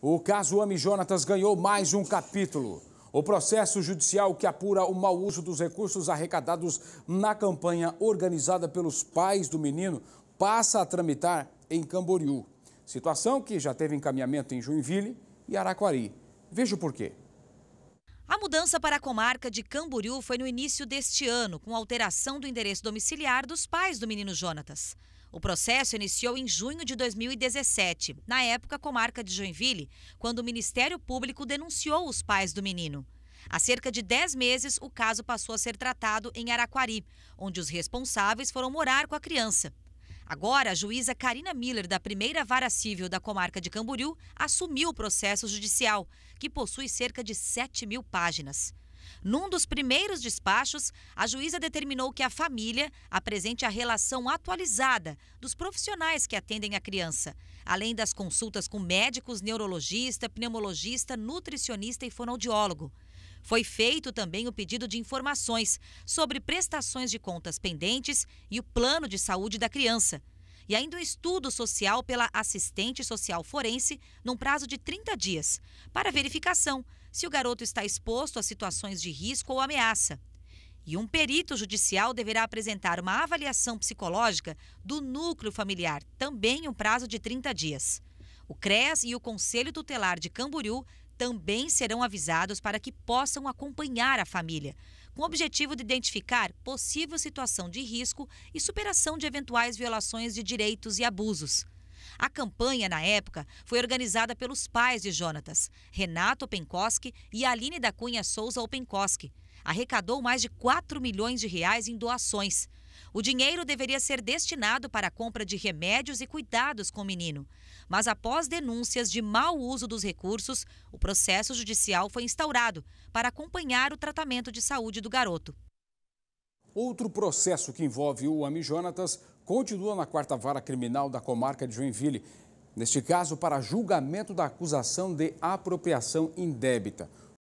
O caso Ami Jonatas ganhou mais um capítulo. O processo judicial que apura o mau uso dos recursos arrecadados na campanha organizada pelos pais do menino passa a tramitar em Camboriú. Situação que já teve encaminhamento em Joinville e Araquari. Veja o porquê mudança para a comarca de Camboriú foi no início deste ano, com alteração do endereço domiciliar dos pais do menino Jonatas. O processo iniciou em junho de 2017, na época comarca de Joinville, quando o Ministério Público denunciou os pais do menino. Há cerca de 10 meses, o caso passou a ser tratado em Araquari, onde os responsáveis foram morar com a criança. Agora, a juíza Karina Miller, da primeira vara civil da comarca de Camboriú, assumiu o processo judicial, que possui cerca de 7 mil páginas. Num dos primeiros despachos, a juíza determinou que a família apresente a relação atualizada dos profissionais que atendem a criança, além das consultas com médicos, neurologista, pneumologista, nutricionista e fonoaudiólogo. Foi feito também o pedido de informações sobre prestações de contas pendentes e o plano de saúde da criança. E ainda um estudo social pela assistente social forense num prazo de 30 dias, para verificação se o garoto está exposto a situações de risco ou ameaça. E um perito judicial deverá apresentar uma avaliação psicológica do núcleo familiar, também um prazo de 30 dias. O CRES e o Conselho Tutelar de Camboriú também serão avisados para que possam acompanhar a família, com o objetivo de identificar possível situação de risco e superação de eventuais violações de direitos e abusos. A campanha, na época, foi organizada pelos pais de Jonatas, Renato Openkoski e Aline da Cunha Souza Openkoski. Arrecadou mais de 4 milhões de reais em doações. O dinheiro deveria ser destinado para a compra de remédios e cuidados com o menino. Mas após denúncias de mau uso dos recursos, o processo judicial foi instaurado para acompanhar o tratamento de saúde do garoto. Outro processo que envolve o Ami Jonatas continua na quarta vara criminal da comarca de Joinville. Neste caso, para julgamento da acusação de apropriação indébita.